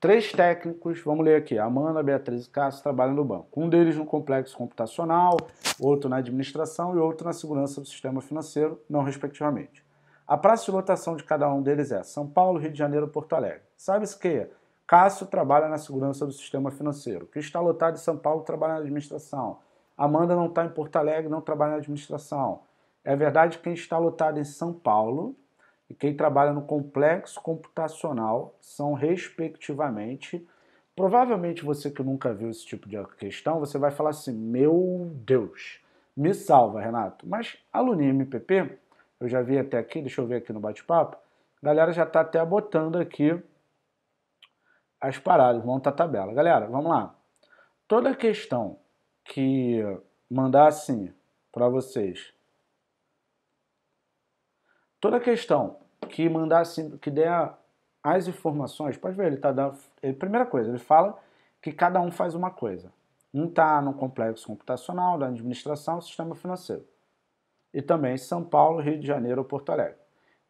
Três técnicos, vamos ler aqui, Amanda, Beatriz e Cássio trabalham no banco. Um deles no complexo computacional, outro na administração e outro na segurança do sistema financeiro, não respectivamente. A praça de lotação de cada um deles é São Paulo, Rio de Janeiro Porto Alegre. Sabe-se que Cássio trabalha na segurança do sistema financeiro, que está lotado em São Paulo trabalha na administração. Amanda não está em Porto Alegre, não trabalha na administração. É verdade que quem está lotado em São Paulo e quem trabalha no complexo computacional são, respectivamente, provavelmente você que nunca viu esse tipo de questão, você vai falar assim, meu Deus, me salva, Renato. Mas aluninho MPP, eu já vi até aqui, deixa eu ver aqui no bate-papo, galera já está até botando aqui as paradas, monta tá a tabela. Galera, vamos lá. Toda questão que mandar assim para vocês, Toda questão que mandar assim, que der as informações, pode ver, ele tá dando. Ele, primeira coisa, ele fala que cada um faz uma coisa. Um está no complexo computacional, da administração, sistema financeiro. E também São Paulo, Rio de Janeiro ou Porto Alegre.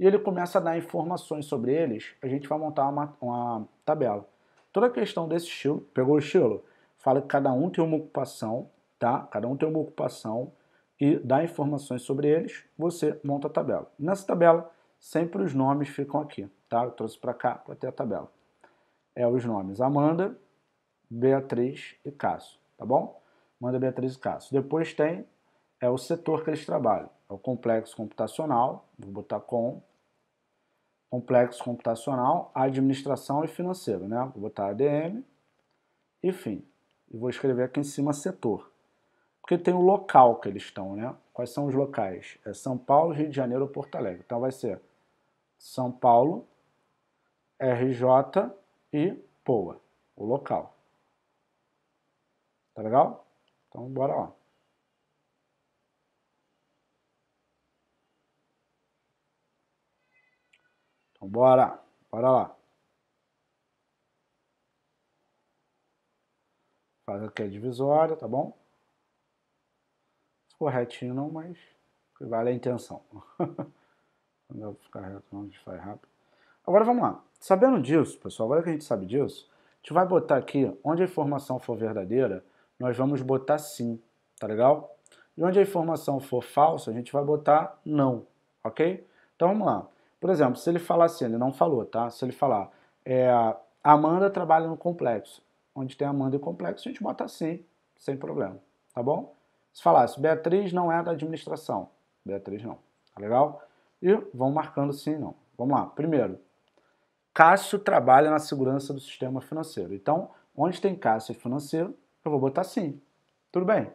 E ele começa a dar informações sobre eles, a gente vai montar uma, uma tabela. Toda questão desse estilo, pegou o estilo? Fala que cada um tem uma ocupação, tá? Cada um tem uma ocupação, e dá informações sobre eles, você monta a tabela. Nessa tabela, sempre os nomes ficam aqui, tá? Eu trouxe para cá para ter a tabela. É os nomes Amanda, Beatriz e Cássio, tá bom? Amanda, Beatriz e Cássio. Depois tem é o setor que eles trabalham, é o complexo computacional, vou botar com, complexo computacional, administração e financeiro, né? Vou botar ADM, enfim, e vou escrever aqui em cima setor porque tem o local que eles estão, né? Quais são os locais? É São Paulo, Rio de Janeiro ou Porto Alegre. Então vai ser São Paulo, RJ e POA, o local. Tá legal? Então bora lá. Então bora, bora lá. Faz aqui a divisória, tá bom? corretinho não, mas vale a intenção. Quando eu ficar reto não, a gente faz rápido. Agora vamos lá. Sabendo disso, pessoal, agora que a gente sabe disso, a gente vai botar aqui, onde a informação for verdadeira, nós vamos botar sim, tá legal? E onde a informação for falsa, a gente vai botar não, ok? Então vamos lá. Por exemplo, se ele falar assim, ele não falou, tá? Se ele falar, é, Amanda trabalha no complexo. Onde tem Amanda e complexo, a gente bota sim, sem problema, tá bom? Se falasse, Beatriz não é da administração. Beatriz não. Tá legal? E vão marcando sim e não. Vamos lá. Primeiro, Cássio trabalha na segurança do sistema financeiro. Então, onde tem Cássio financeiro, eu vou botar sim. Tudo bem?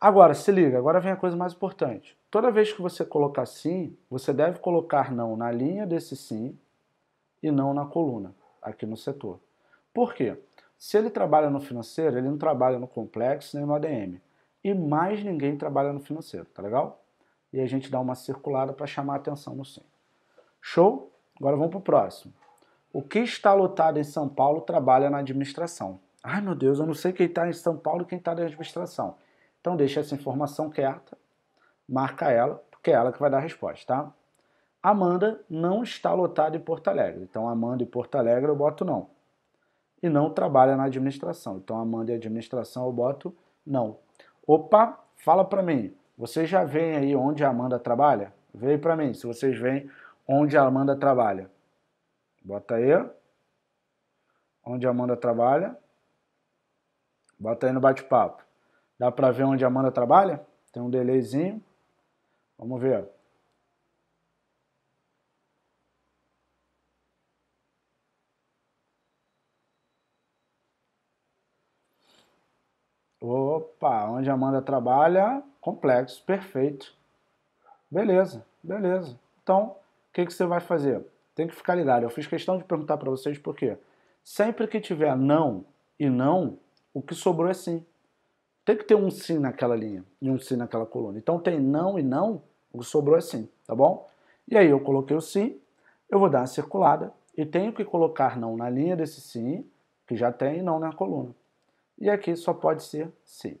Agora, se liga, agora vem a coisa mais importante. Toda vez que você colocar sim, você deve colocar não na linha desse sim e não na coluna, aqui no setor. Por quê? Se ele trabalha no financeiro, ele não trabalha no complexo nem no ADM e mais ninguém trabalha no financeiro, tá legal? E a gente dá uma circulada para chamar a atenção no sim. Show? Agora vamos para o próximo. O que está lotado em São Paulo trabalha na administração. Ai meu Deus, eu não sei quem está em São Paulo e quem está na administração. Então deixa essa informação quieta, marca ela, porque é ela que vai dar a resposta, tá? Amanda não está lotada em Porto Alegre. Então Amanda e Porto Alegre eu boto não. E não trabalha na administração. Então Amanda e administração eu boto não. Opa, fala para mim. Vocês já veem aí onde a Amanda trabalha? Veio para mim, se vocês veem onde a Amanda trabalha. Bota aí. Onde a Amanda trabalha. Bota aí no bate-papo. Dá para ver onde a Amanda trabalha? Tem um delayzinho. Vamos ver. Pá, onde a Amanda trabalha, complexo, perfeito. Beleza, beleza. Então, o que, que você vai fazer? Tem que ficar ligado. Eu fiz questão de perguntar para vocês por quê. Sempre que tiver não e não, o que sobrou é sim. Tem que ter um sim naquela linha e um sim naquela coluna. Então tem não e não, o que sobrou é sim, tá bom? E aí eu coloquei o sim, eu vou dar uma circulada e tenho que colocar não na linha desse sim, que já tem, e não na coluna. E aqui só pode ser sim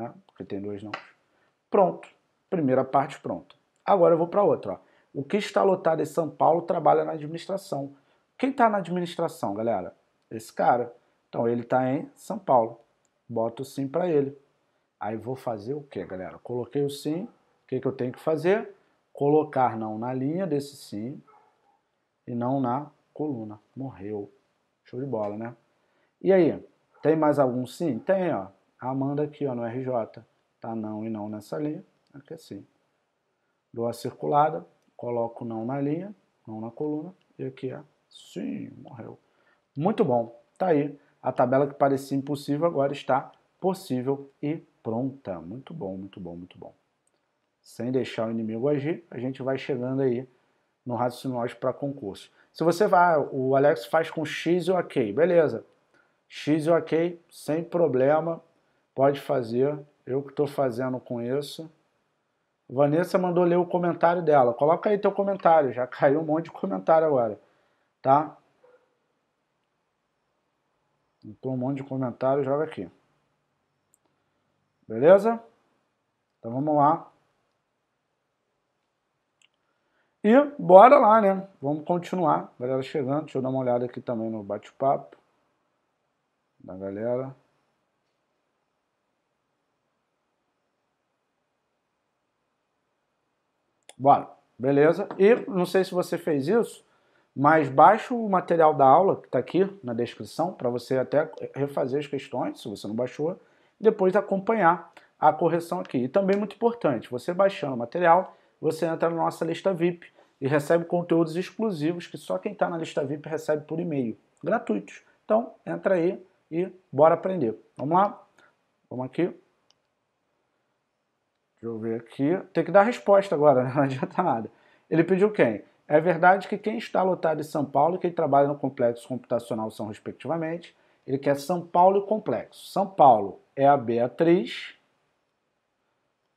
né? Porque tem dois não. Pronto. Primeira parte pronta. Agora eu vou para outra. Ó. O que está lotado em São Paulo trabalha na administração. Quem está na administração, galera? Esse cara. Então ele está em São Paulo. Boto sim para ele. Aí vou fazer o que, galera? Coloquei o sim. O que, que eu tenho que fazer? Colocar não na linha desse sim e não na coluna. Morreu. Show de bola, né? E aí? Tem mais algum sim? Tem, ó. Amanda aqui ó, no RJ. Tá não e não nessa linha. Aqui assim. Dou a circulada, coloco não na linha, não na coluna. E aqui é sim, morreu. Muito bom. Tá aí. A tabela que parecia impossível agora está possível e pronta. Muito bom, muito bom, muito bom. Sem deixar o inimigo agir, a gente vai chegando aí no raciocínio para concurso. Se você vai, ah, o Alex faz com X e OK, beleza. X e OK, sem problema, Pode fazer, eu que estou fazendo com isso. Vanessa mandou ler o comentário dela. Coloca aí teu comentário, já caiu um monte de comentário agora, tá? Então um monte de comentário, joga aqui. Beleza? Então vamos lá. E bora lá, né? Vamos continuar. Galera chegando, deixa eu dar uma olhada aqui também no bate-papo da galera. Bora. Beleza? E não sei se você fez isso, mas baixa o material da aula que está aqui na descrição para você até refazer as questões, se você não baixou, e depois acompanhar a correção aqui. E também muito importante, você baixando o material, você entra na nossa lista VIP e recebe conteúdos exclusivos que só quem está na lista VIP recebe por e-mail, gratuitos. Então, entra aí e bora aprender. Vamos lá? Vamos aqui. Deixa eu ver aqui. Tem que dar resposta agora, não adianta nada. Ele pediu quem? É verdade que quem está lotado em São Paulo e quem trabalha no complexo computacional são respectivamente. Ele quer São Paulo e complexo. São Paulo é a Beatriz.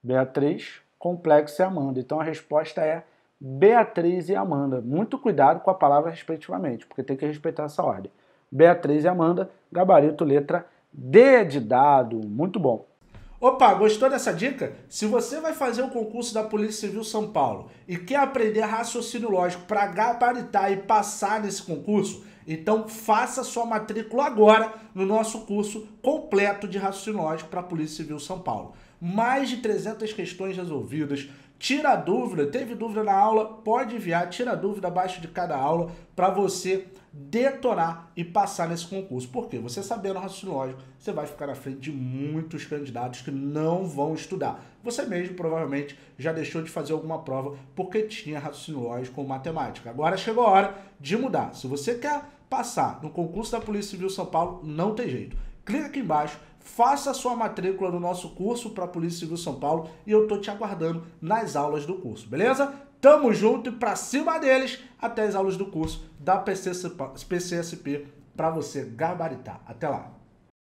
Beatriz, complexo é Amanda. Então a resposta é Beatriz e Amanda. Muito cuidado com a palavra respectivamente, porque tem que respeitar essa ordem. Beatriz e Amanda, gabarito letra D de dado. Muito bom. Opa, gostou dessa dica? Se você vai fazer o um concurso da Polícia Civil São Paulo e quer aprender raciocínio lógico para gabaritar e passar nesse concurso, então faça sua matrícula agora no nosso curso completo de raciocínio lógico para a Polícia Civil São Paulo. Mais de 300 questões resolvidas, tira dúvida, teve dúvida na aula, pode enviar, tira dúvida abaixo de cada aula para você detonar e passar nesse concurso. Porque você sabendo raciocínio lógico, você vai ficar na frente de muitos candidatos que não vão estudar. Você mesmo provavelmente já deixou de fazer alguma prova porque tinha raciocínio lógico ou matemática. Agora chegou a hora de mudar. Se você quer passar no concurso da Polícia Civil São Paulo, não tem jeito. Clica aqui embaixo faça a sua matrícula no nosso curso para Polícia Civil São Paulo e eu tô te aguardando nas aulas do curso, beleza? Tamo junto e pra cima deles até as aulas do curso da PCSP para você gabaritar. Até lá!